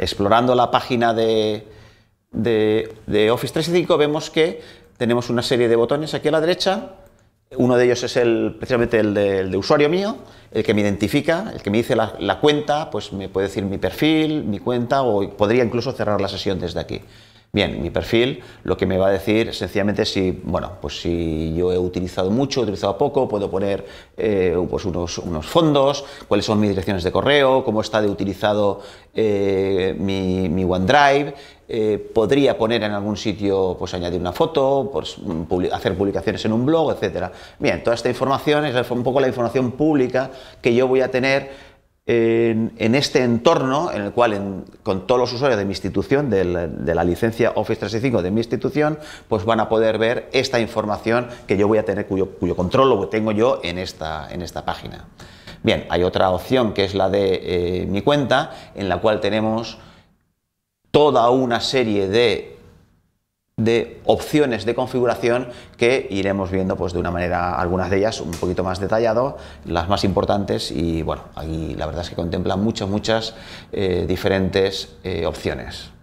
explorando la página de, de, Office 365 vemos que tenemos una serie de botones aquí a la derecha. Uno de ellos es el, precisamente el de, usuario mío, el que me identifica, el que me dice la, cuenta, pues me puede decir mi perfil, mi cuenta o podría incluso cerrar la sesión desde aquí. Bien, mi perfil lo que me va a decir sencillamente si, bueno, pues si yo he utilizado mucho, he utilizado poco, puedo poner eh, pues unos, fondos, cuáles son mis direcciones de correo, cómo está de utilizado eh, mi, OneDrive, eh, podría poner en algún sitio, pues añadir una foto, pues, mm, hacer publicaciones en un blog, etcétera. Bien, toda esta información es un poco la información pública que yo voy a tener en, este entorno en el cual con todos los usuarios de mi institución, de la, licencia Office 365 de mi institución, pues van a poder ver esta información que yo voy a tener, cuyo, control lo tengo yo en esta, en esta página. Bien, hay otra opción que es la de eh, mi cuenta, en la cual tenemos toda una serie de de opciones de configuración que iremos viendo pues de una manera, algunas de ellas un poquito más detallado, las más importantes y bueno, ahí la verdad es que contempla muchas, muchas eh, diferentes eh, opciones.